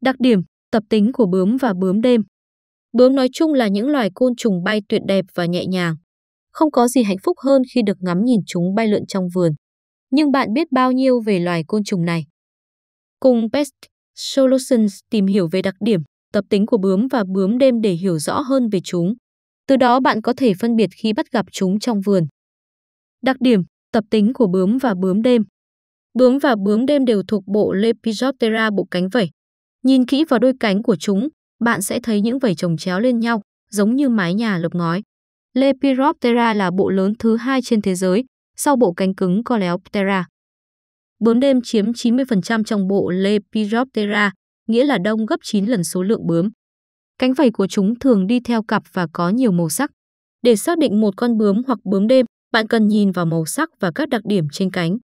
Đặc điểm, tập tính của bướm và bướm đêm. Bướm nói chung là những loài côn trùng bay tuyệt đẹp và nhẹ nhàng. Không có gì hạnh phúc hơn khi được ngắm nhìn chúng bay lượn trong vườn. Nhưng bạn biết bao nhiêu về loài côn trùng này? Cùng Pest Solutions tìm hiểu về đặc điểm, tập tính của bướm và bướm đêm để hiểu rõ hơn về chúng. Từ đó bạn có thể phân biệt khi bắt gặp chúng trong vườn. Đặc điểm, tập tính của bướm và bướm đêm. Bướm và bướm đêm đều thuộc bộ Lepidoptera bộ cánh vảy Nhìn kỹ vào đôi cánh của chúng, bạn sẽ thấy những vảy chồng chéo lên nhau, giống như mái nhà lợp ngói. Lepidoptera là bộ lớn thứ hai trên thế giới, sau bộ cánh cứng Coleoptera. Bướm đêm chiếm 90% trong bộ Lepidoptera, nghĩa là đông gấp 9 lần số lượng bướm. Cánh vảy của chúng thường đi theo cặp và có nhiều màu sắc. Để xác định một con bướm hoặc bướm đêm, bạn cần nhìn vào màu sắc và các đặc điểm trên cánh.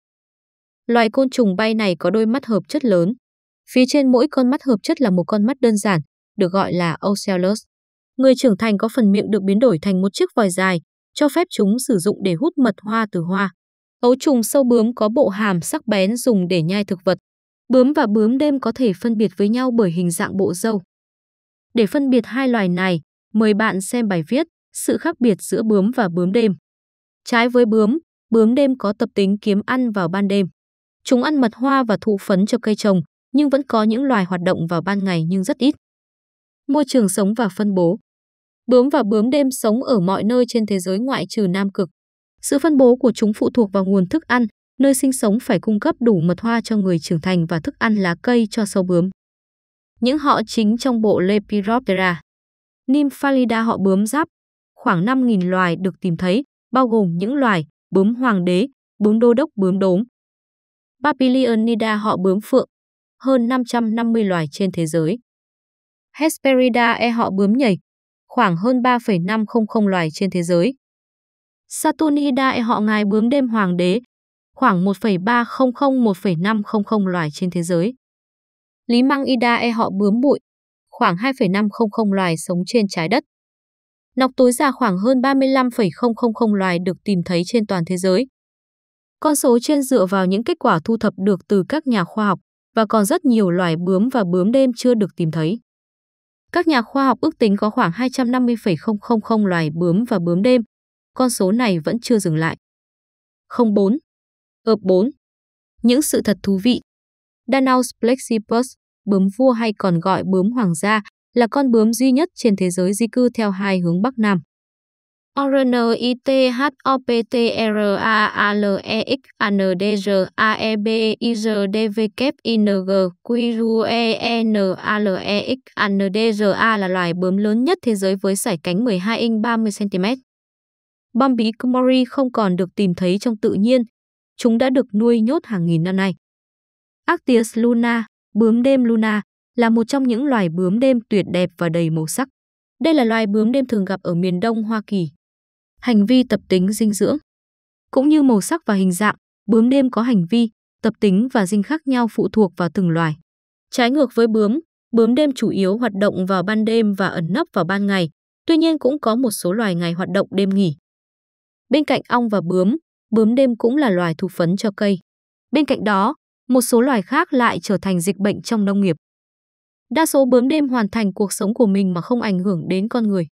Loài côn trùng bay này có đôi mắt hợp chất lớn, Phía trên mỗi con mắt hợp chất là một con mắt đơn giản, được gọi là ocellus. Người trưởng thành có phần miệng được biến đổi thành một chiếc vòi dài, cho phép chúng sử dụng để hút mật hoa từ hoa. Ấu trùng sâu bướm có bộ hàm sắc bén dùng để nhai thực vật. Bướm và bướm đêm có thể phân biệt với nhau bởi hình dạng bộ râu. Để phân biệt hai loài này, mời bạn xem bài viết Sự khác biệt giữa bướm và bướm đêm. Trái với bướm, bướm đêm có tập tính kiếm ăn vào ban đêm. Chúng ăn mật hoa và thụ phấn cho cây trồng, nhưng vẫn có những loài hoạt động vào ban ngày nhưng rất ít. Môi trường sống và phân bố Bướm và bướm đêm sống ở mọi nơi trên thế giới ngoại trừ Nam Cực. Sự phân bố của chúng phụ thuộc vào nguồn thức ăn, nơi sinh sống phải cung cấp đủ mật hoa cho người trưởng thành và thức ăn lá cây cho sâu bướm. Những họ chính trong bộ Lepidoptera. Nymphalidae họ bướm giáp, khoảng 5.000 loài được tìm thấy, bao gồm những loài bướm hoàng đế, bướm đô đốc bướm đốm. Papilionida họ bướm phượng, hơn 550 loài trên thế giới. Hesperida e họ bướm nhảy, khoảng hơn 3,500 loài trên thế giới. Saturnida e họ ngài bướm đêm hoàng đế, khoảng 1,300-1,500 loài trên thế giới. Lý măng Ida e họ bướm bụi, khoảng 2,500 loài sống trên trái đất. Nọc tối già khoảng hơn 35,000 loài được tìm thấy trên toàn thế giới. Con số trên dựa vào những kết quả thu thập được từ các nhà khoa học và còn rất nhiều loài bướm và bướm đêm chưa được tìm thấy. Các nhà khoa học ước tính có khoảng 250,000 loài bướm và bướm đêm. Con số này vẫn chưa dừng lại. 04. Ợp 4. Những sự thật thú vị. Danaus plexipus, bướm vua hay còn gọi bướm hoàng gia, là con bướm duy nhất trên thế giới di cư theo hai hướng Bắc Nam. ORNITHOPTRALEXANDERDVKINGQUENALEXANDERA e e e là loài bướm lớn nhất thế giới với sải cánh 12 inch 30 cm. Bambi kumari không còn được tìm thấy trong tự nhiên, chúng đã được nuôi nhốt hàng nghìn năm nay. Arctis luna, bướm đêm luna, là một trong những loài bướm đêm tuyệt đẹp và đầy màu sắc. Đây là loài bướm đêm thường gặp ở miền Đông Hoa Kỳ hành vi tập tính dinh dưỡng. Cũng như màu sắc và hình dạng, bướm đêm có hành vi, tập tính và dinh khác nhau phụ thuộc vào từng loài. Trái ngược với bướm, bướm đêm chủ yếu hoạt động vào ban đêm và ẩn nấp vào ban ngày, tuy nhiên cũng có một số loài ngày hoạt động đêm nghỉ. Bên cạnh ong và bướm, bướm đêm cũng là loài thụ phấn cho cây. Bên cạnh đó, một số loài khác lại trở thành dịch bệnh trong nông nghiệp. Đa số bướm đêm hoàn thành cuộc sống của mình mà không ảnh hưởng đến con người.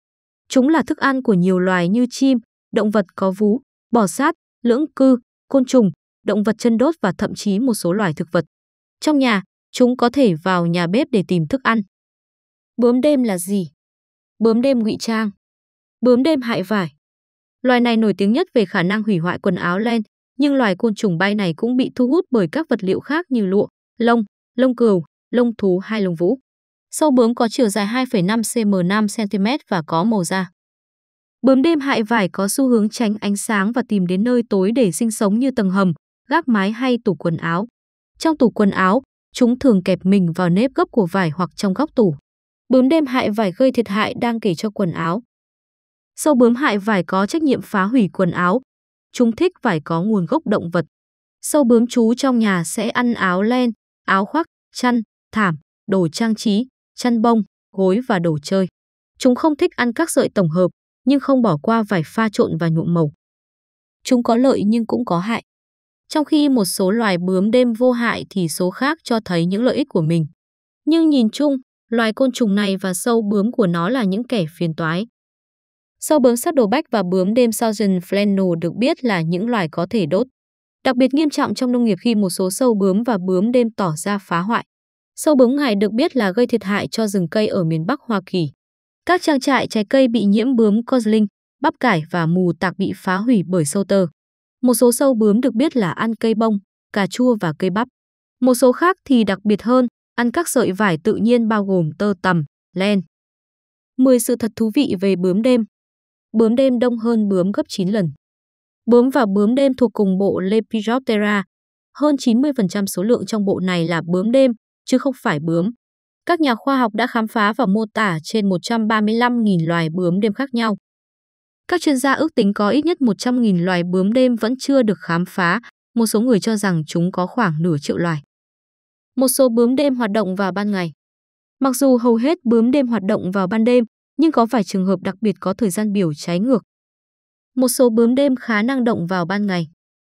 Chúng là thức ăn của nhiều loài như chim, động vật có vú, bò sát, lưỡng cư, côn trùng, động vật chân đốt và thậm chí một số loài thực vật. Trong nhà, chúng có thể vào nhà bếp để tìm thức ăn. Bướm đêm là gì? Bướm đêm ngụy trang. Bướm đêm hại vải. Loài này nổi tiếng nhất về khả năng hủy hoại quần áo len, nhưng loài côn trùng bay này cũng bị thu hút bởi các vật liệu khác như lụa, lông, lông cừu, lông thú hay lông vũ. Sâu bướm có chiều dài 2,5 cm 5 cm và có màu da. Bướm đêm hại vải có xu hướng tránh ánh sáng và tìm đến nơi tối để sinh sống như tầng hầm, gác mái hay tủ quần áo. Trong tủ quần áo, chúng thường kẹp mình vào nếp gấp của vải hoặc trong góc tủ. Bướm đêm hại vải gây thiệt hại đang kể cho quần áo. Sâu bướm hại vải có trách nhiệm phá hủy quần áo. Chúng thích vải có nguồn gốc động vật. Sâu bướm trú trong nhà sẽ ăn áo len, áo khoác, chăn, thảm, đồ trang trí, chăn bông, gối và đồ chơi. Chúng không thích ăn các sợi tổng hợp, nhưng không bỏ qua vải pha trộn và nhuộm màu. Chúng có lợi nhưng cũng có hại. Trong khi một số loài bướm đêm vô hại thì số khác cho thấy những lợi ích của mình. Nhưng nhìn chung, loài côn trùng này và sâu bướm của nó là những kẻ phiền toái. Sâu bướm sắt đồ bách và bướm đêm Southern Flannel được biết là những loài có thể đốt. Đặc biệt nghiêm trọng trong nông nghiệp khi một số sâu bướm và bướm đêm tỏ ra phá hoại. Sâu bướm ngải được biết là gây thiệt hại cho rừng cây ở miền Bắc Hoa Kỳ. Các trang trại trái cây bị nhiễm bướm cosling, bắp cải và mù tạc bị phá hủy bởi sâu tơ. Một số sâu bướm được biết là ăn cây bông, cà chua và cây bắp. Một số khác thì đặc biệt hơn, ăn các sợi vải tự nhiên bao gồm tơ tằm, len. 10 sự thật thú vị về bướm đêm. Bướm đêm đông hơn bướm gấp 9 lần. Bướm và bướm đêm thuộc cùng bộ Lepidoptera. Hơn 90% số lượng trong bộ này là bướm đêm, chứ không phải bướm. Các nhà khoa học đã khám phá và mô tả trên 135.000 loài bướm đêm khác nhau. Các chuyên gia ước tính có ít nhất 100.000 loài bướm đêm vẫn chưa được khám phá, một số người cho rằng chúng có khoảng nửa triệu loài. Một số bướm đêm hoạt động vào ban ngày. Mặc dù hầu hết bướm đêm hoạt động vào ban đêm, nhưng có vài trường hợp đặc biệt có thời gian biểu trái ngược. Một số bướm đêm khá năng động vào ban ngày.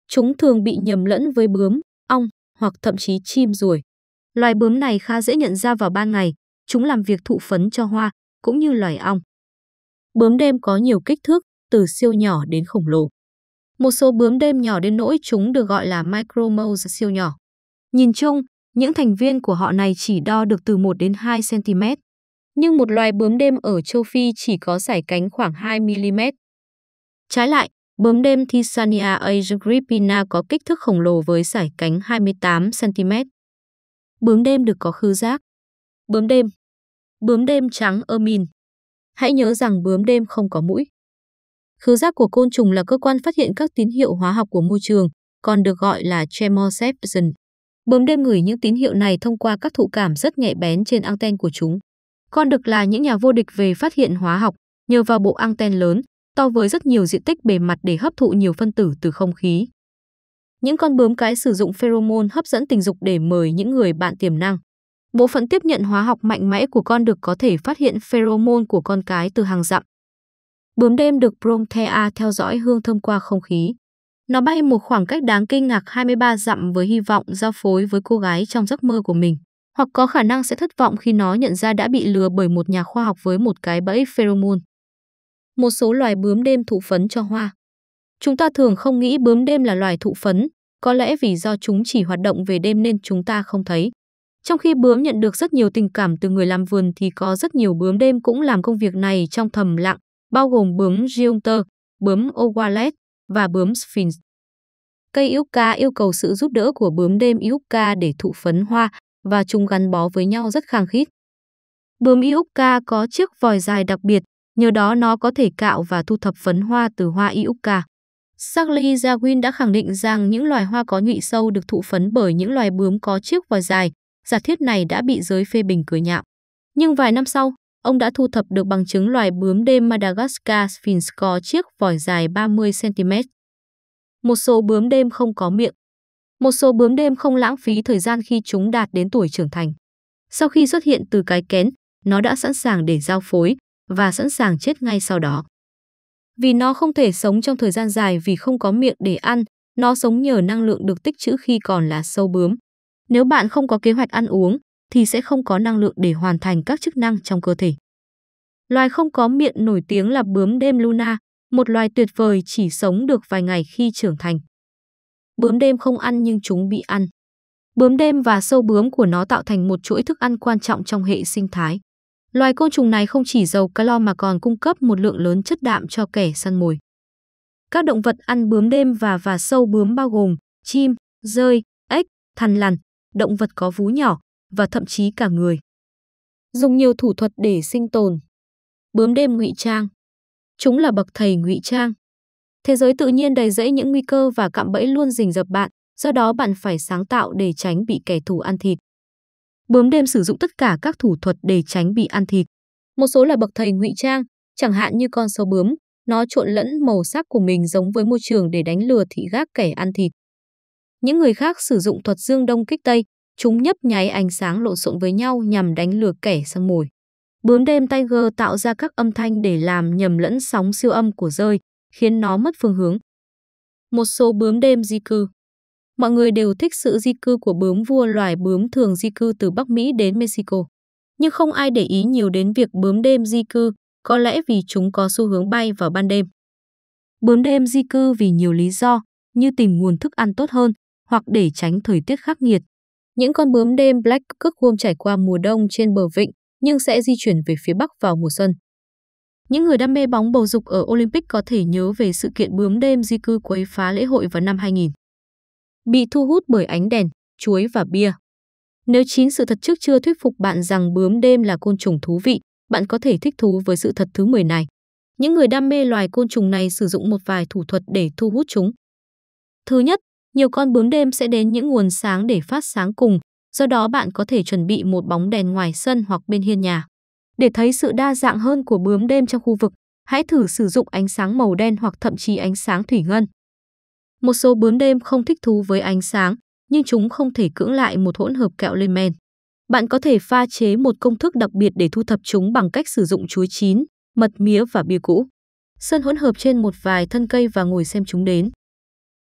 Chúng thường bị nhầm lẫn với bướm, ong hoặc thậm chí chim ruồi. Loài bướm này khá dễ nhận ra vào ban ngày, chúng làm việc thụ phấn cho hoa, cũng như loài ong. Bướm đêm có nhiều kích thước, từ siêu nhỏ đến khổng lồ. Một số bướm đêm nhỏ đến nỗi chúng được gọi là micromose siêu nhỏ. Nhìn chung, những thành viên của họ này chỉ đo được từ 1 đến 2 cm. Nhưng một loài bướm đêm ở châu Phi chỉ có sải cánh khoảng 2 mm. Trái lại, bướm đêm Thysania agrippina có kích thước khổng lồ với sải cánh 28 cm. Bướm đêm được có khứ giác. Bướm đêm. Bướm đêm trắng ơ mìn. Hãy nhớ rằng bướm đêm không có mũi. Khứ giác của côn trùng là cơ quan phát hiện các tín hiệu hóa học của môi trường, còn được gọi là chemoception. Bướm đêm gửi những tín hiệu này thông qua các thụ cảm rất nhạy bén trên anten của chúng. Con được là những nhà vô địch về phát hiện hóa học nhờ vào bộ anten lớn, to với rất nhiều diện tích bề mặt để hấp thụ nhiều phân tử từ không khí. Những con bướm cái sử dụng pheromone hấp dẫn tình dục để mời những người bạn tiềm năng. Bộ phận tiếp nhận hóa học mạnh mẽ của con được có thể phát hiện pheromone của con cái từ hàng dặm. Bướm đêm được Promethea theo dõi hương thơm qua không khí. Nó bay một khoảng cách đáng kinh ngạc 23 dặm với hy vọng giao phối với cô gái trong giấc mơ của mình, hoặc có khả năng sẽ thất vọng khi nó nhận ra đã bị lừa bởi một nhà khoa học với một cái bẫy pheromone. Một số loài bướm đêm thụ phấn cho hoa. Chúng ta thường không nghĩ bướm đêm là loài thụ phấn, có lẽ vì do chúng chỉ hoạt động về đêm nên chúng ta không thấy. Trong khi bướm nhận được rất nhiều tình cảm từ người làm vườn thì có rất nhiều bướm đêm cũng làm công việc này trong thầm lặng, bao gồm bướm Giunter, bướm Owalet và bướm Sphinx. Cây yucca yêu cầu sự giúp đỡ của bướm đêm yucca để thụ phấn hoa và chúng gắn bó với nhau rất khăng khít. Bướm yucca có chiếc vòi dài đặc biệt, nhờ đó nó có thể cạo và thu thập phấn hoa từ hoa yucca. Charlie Darwin đã khẳng định rằng những loài hoa có nhụy sâu được thụ phấn bởi những loài bướm có chiếc vòi dài. Giả thiết này đã bị giới phê bình cười nhạo. Nhưng vài năm sau, ông đã thu thập được bằng chứng loài bướm đêm Madagascar Sphinx có chiếc vòi dài 30cm. Một số bướm đêm không có miệng. Một số bướm đêm không lãng phí thời gian khi chúng đạt đến tuổi trưởng thành. Sau khi xuất hiện từ cái kén, nó đã sẵn sàng để giao phối và sẵn sàng chết ngay sau đó vì nó không thể sống trong thời gian dài vì không có miệng để ăn, nó sống nhờ năng lượng được tích trữ khi còn là sâu bướm. Nếu bạn không có kế hoạch ăn uống, thì sẽ không có năng lượng để hoàn thành các chức năng trong cơ thể. Loài không có miệng nổi tiếng là bướm đêm Luna, một loài tuyệt vời chỉ sống được vài ngày khi trưởng thành. Bướm đêm không ăn nhưng chúng bị ăn. Bướm đêm và sâu bướm của nó tạo thành một chuỗi thức ăn quan trọng trong hệ sinh thái. Loài côn trùng này không chỉ giàu calo mà còn cung cấp một lượng lớn chất đạm cho kẻ săn mồi. Các động vật ăn bướm đêm và và sâu bướm bao gồm chim, rơi, ếch, thằn lằn, động vật có vú nhỏ và thậm chí cả người. Dùng nhiều thủ thuật để sinh tồn. Bướm đêm ngụy trang. Chúng là bậc thầy ngụy trang. Thế giới tự nhiên đầy rẫy những nguy cơ và cạm bẫy luôn rình rập bạn, do đó bạn phải sáng tạo để tránh bị kẻ thù ăn thịt. Bướm đêm sử dụng tất cả các thủ thuật để tránh bị ăn thịt. Một số là bậc thầy ngụy trang, chẳng hạn như con sâu bướm, nó trộn lẫn màu sắc của mình giống với môi trường để đánh lừa thị gác kẻ ăn thịt. Những người khác sử dụng thuật dương đông kích tây, chúng nhấp nháy ánh sáng lộn xộn với nhau nhằm đánh lừa kẻ săn mồi. Bướm đêm Tiger tạo ra các âm thanh để làm nhầm lẫn sóng siêu âm của rơi, khiến nó mất phương hướng. Một số bướm đêm di cư mọi người đều thích sự di cư của bướm vua loài bướm thường di cư từ Bắc Mỹ đến Mexico. Nhưng không ai để ý nhiều đến việc bướm đêm di cư, có lẽ vì chúng có xu hướng bay vào ban đêm. Bướm đêm di cư vì nhiều lý do, như tìm nguồn thức ăn tốt hơn hoặc để tránh thời tiết khắc nghiệt. Những con bướm đêm Black Cuckoom trải qua mùa đông trên bờ vịnh nhưng sẽ di chuyển về phía bắc vào mùa xuân. Những người đam mê bóng bầu dục ở Olympic có thể nhớ về sự kiện bướm đêm di cư quấy phá lễ hội vào năm 2000 bị thu hút bởi ánh đèn, chuối và bia. Nếu chín sự thật trước chưa thuyết phục bạn rằng bướm đêm là côn trùng thú vị, bạn có thể thích thú với sự thật thứ 10 này. Những người đam mê loài côn trùng này sử dụng một vài thủ thuật để thu hút chúng. Thứ nhất, nhiều con bướm đêm sẽ đến những nguồn sáng để phát sáng cùng, do đó bạn có thể chuẩn bị một bóng đèn ngoài sân hoặc bên hiên nhà. Để thấy sự đa dạng hơn của bướm đêm trong khu vực, hãy thử sử dụng ánh sáng màu đen hoặc thậm chí ánh sáng thủy ngân. Một số bướm đêm không thích thú với ánh sáng, nhưng chúng không thể cưỡng lại một hỗn hợp kẹo lên men. Bạn có thể pha chế một công thức đặc biệt để thu thập chúng bằng cách sử dụng chuối chín, mật mía và bia cũ. Sơn hỗn hợp trên một vài thân cây và ngồi xem chúng đến.